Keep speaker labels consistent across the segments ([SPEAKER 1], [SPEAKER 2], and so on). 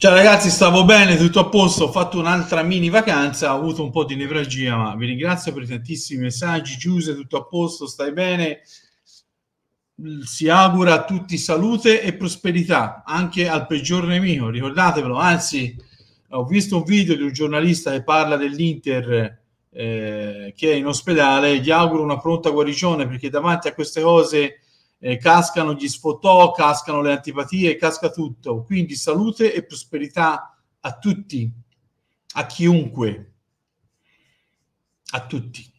[SPEAKER 1] Ciao ragazzi, stavo bene, tutto a posto, ho fatto un'altra mini vacanza, ho avuto un po' di nevralgia, ma vi ringrazio per i tantissimi messaggi, Giuse, tutto a posto, stai bene, mm, si augura a tutti salute e prosperità, anche al peggior nemico, ricordatevelo, anzi ho visto un video di un giornalista che parla dell'Inter eh, che è in ospedale, gli auguro una pronta guarigione perché davanti a queste cose eh, cascano gli sfotò, cascano le antipatie, casca tutto. Quindi salute e prosperità a tutti, a chiunque, a tutti.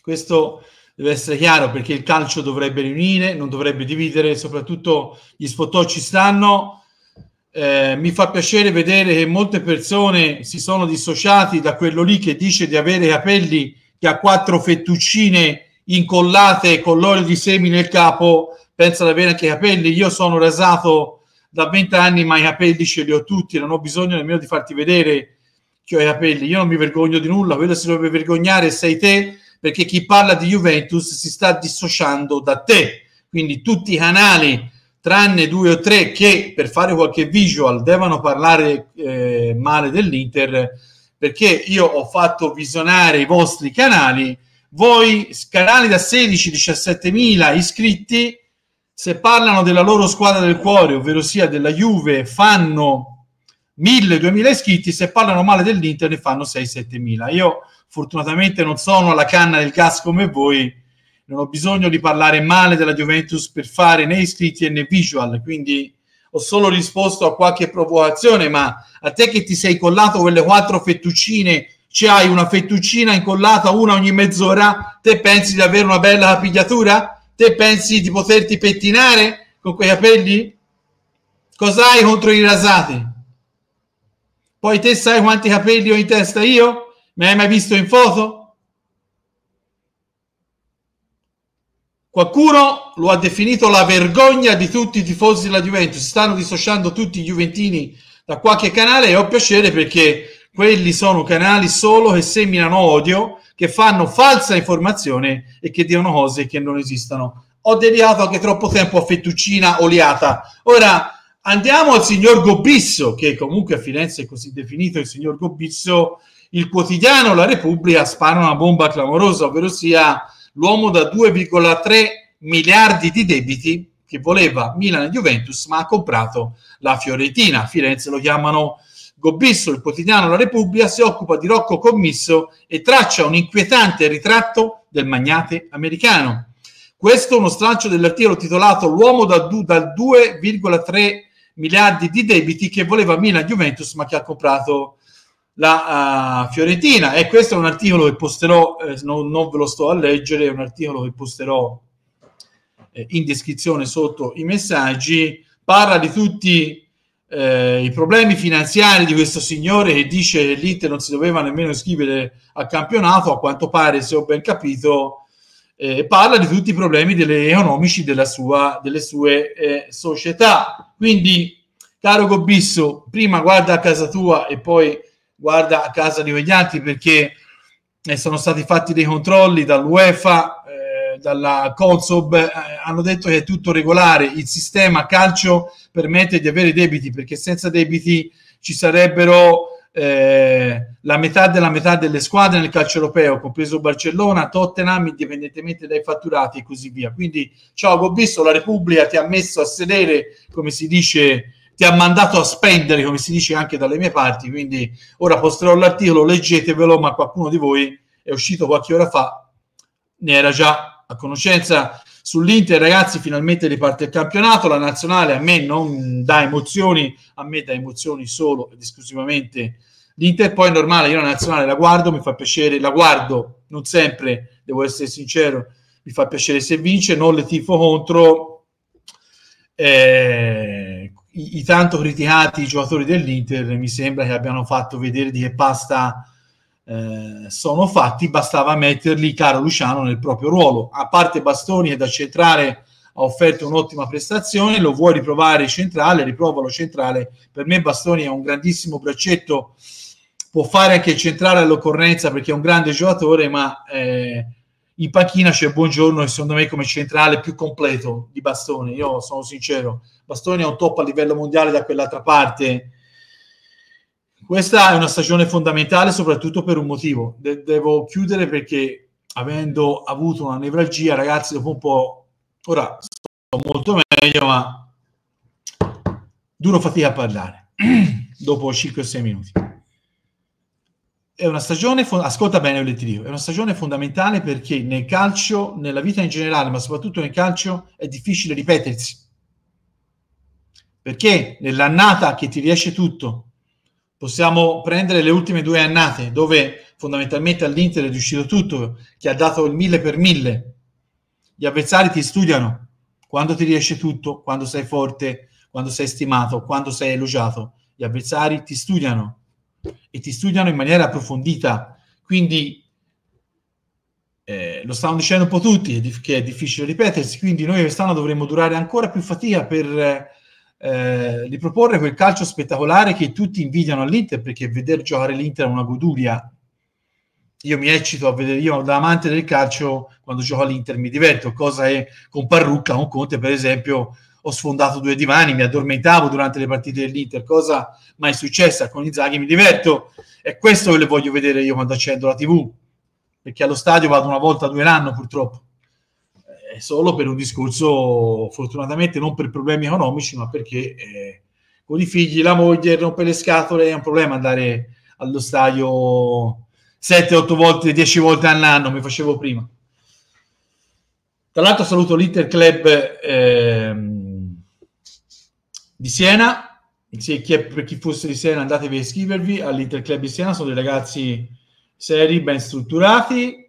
[SPEAKER 1] Questo deve essere chiaro perché il calcio dovrebbe riunire, non dovrebbe dividere, soprattutto gli sfotò ci stanno. Eh, mi fa piacere vedere che molte persone si sono dissociati da quello lì che dice di avere capelli che ha quattro fettuccine incollate con l'olio di semi nel capo, pensa di avere anche i capelli. Io sono rasato da 20 anni, ma i capelli ce li ho tutti, non ho bisogno nemmeno di farti vedere che ho i capelli. Io non mi vergogno di nulla, quello si dovrebbe vergognare sei te, perché chi parla di Juventus si sta dissociando da te. Quindi tutti i canali, tranne due o tre che per fare qualche visual devono parlare eh, male dell'Inter, perché io ho fatto visionare i vostri canali voi canali da 16-17 mila iscritti, se parlano della loro squadra del cuore, ovvero sia della Juve, fanno 1000-2000 iscritti, se parlano male dell'Inter ne fanno 6-7 mila. Io fortunatamente non sono alla canna del gas come voi, non ho bisogno di parlare male della Juventus per fare né iscritti né visual, quindi ho solo risposto a qualche provocazione, ma a te che ti sei collato quelle quattro fettuccine ci hai una fettuccina incollata una ogni mezz'ora, te pensi di avere una bella capigliatura? Te pensi di poterti pettinare con quei capelli? Cos'hai contro i rasati? Poi te sai quanti capelli ho in testa io? Me hai mai visto in foto? Qualcuno lo ha definito la vergogna di tutti i tifosi della Juventus. Stanno dissociando tutti i Juventini da qualche canale e ho piacere perché quelli sono canali solo che seminano odio, che fanno falsa informazione e che dicono cose che non esistono. Ho deviato anche troppo tempo a fettuccina oliata. Ora andiamo al signor Gobbisso, che comunque a Firenze è così definito il signor Gobbisso. Il quotidiano La Repubblica spara una bomba clamorosa, ovvero sia l'uomo da 2,3 miliardi di debiti che voleva Milan e Juventus, ma ha comprato la Fiorentina. A Firenze lo chiamano Gobisso, il quotidiano La Repubblica, si occupa di Rocco Commisso e traccia un inquietante ritratto del magnate americano. Questo è uno straccio dell'articolo titolato L'uomo dal 2,3 miliardi di debiti che voleva Milan Juventus ma che ha comprato la uh, Fiorentina e questo è un articolo che posterò eh, non, non, ve lo sto a leggere è un articolo che posterò eh, in descrizione sotto i messaggi parla di tutti eh, i problemi finanziari di questo signore che dice che l'Inter non si doveva nemmeno iscrivere al campionato, a quanto pare, se ho ben capito, eh, parla di tutti i problemi economici della sua, delle sue eh, società. Quindi, caro Gobisso, prima guarda a casa tua e poi guarda a casa di Veglianti perché eh, sono stati fatti dei controlli dall'UEFA dalla Consob eh, hanno detto che è tutto regolare, il sistema calcio permette di avere debiti perché senza debiti ci sarebbero eh, la metà della metà delle squadre nel calcio europeo, compreso Barcellona, Tottenham, indipendentemente dai fatturati e così via. Quindi, ciao, ho visto la Repubblica ti ha messo a sedere, come si dice, ti ha mandato a spendere, come si dice anche dalle mie parti. Quindi, ora posterò l'articolo, leggetevelo, ma qualcuno di voi è uscito qualche ora fa, ne era già a conoscenza sull'Inter, ragazzi, finalmente riparte il campionato, la nazionale a me non dà emozioni, a me dà emozioni solo ed esclusivamente l'Inter, poi è normale, io la nazionale la guardo, mi fa piacere, la guardo, non sempre, devo essere sincero, mi fa piacere se vince, non le tifo contro eh, i, i tanto criticati giocatori dell'Inter, mi sembra che abbiano fatto vedere di che pasta eh, sono fatti, bastava metterli caro Luciano nel proprio ruolo. A parte Bastoni che da centrale ha offerto un'ottima prestazione, lo vuoi riprovare centrale, riprovalo centrale. Per me Bastoni è un grandissimo braccetto, può fare anche centrale all'occorrenza perché è un grande giocatore, ma eh, in panchina c'è Buongiorno e secondo me come centrale più completo di Bastoni, io sono sincero. Bastoni è un top a livello mondiale da quell'altra parte questa è una stagione fondamentale soprattutto per un motivo. De- devo chiudere perché avendo avuto una nevralgia, ragazzi, dopo un po', ora sto molto meglio, ma duro fatica a parlare dopo 5-6 minuti. È una stagione, fo- ascolta bene quello dico, è una stagione fondamentale perché nel calcio, nella vita in generale, ma soprattutto nel calcio, è difficile ripetersi. Perché nell'annata che ti riesce tutto, Possiamo prendere le ultime due annate, dove fondamentalmente all'Inter è riuscito tutto, che ha dato il mille per mille. Gli avversari ti studiano quando ti riesce tutto, quando sei forte, quando sei stimato, quando sei elogiato. Gli avversari ti studiano e ti studiano in maniera approfondita. Quindi eh, lo stanno dicendo un po' tutti, che è difficile ripetersi, quindi noi quest'anno dovremmo durare ancora più fatica per eh, di proporre quel calcio spettacolare che tutti invidiano all'Inter perché vedere giocare l'Inter è una goduria. Io mi eccito a vedere, io da amante del calcio, quando gioco all'Inter mi diverto, cosa è con Parrucca, con Conte per esempio, ho sfondato due divani, mi addormentavo durante le partite dell'Inter, cosa mai successa con i Zaghi, mi diverto, è questo che le voglio vedere io quando accendo la tv, perché allo stadio vado una volta, due l'anno purtroppo eh, solo per un discorso, fortunatamente non per problemi economici, ma perché eh, con i figli, la moglie, rompe le scatole, è un problema andare allo stadio 7-8 volte, 10 volte all'anno, mi facevo prima. Tra l'altro saluto l'Inter Club ehm, di Siena, Se chi è, per chi fosse di Siena andatevi a iscrivervi all'Inter Club di Siena, sono dei ragazzi seri, ben strutturati,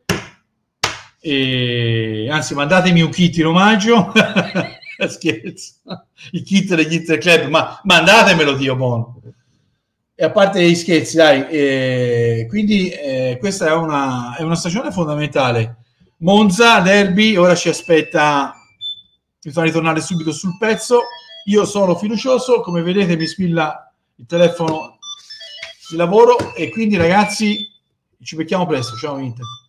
[SPEAKER 1] e, anzi, mandatemi un kit in omaggio. Scherzo, il kit degli interclub ma mandatemelo, Dio buono. E a parte gli scherzi, dai, eh, quindi eh, questa è una, è una stagione fondamentale. Monza, derby, ora ci aspetta, fa ritornare subito sul pezzo. Io sono fiducioso, come vedete mi spilla il telefono di lavoro e quindi ragazzi ci becchiamo presto, ciao Inter.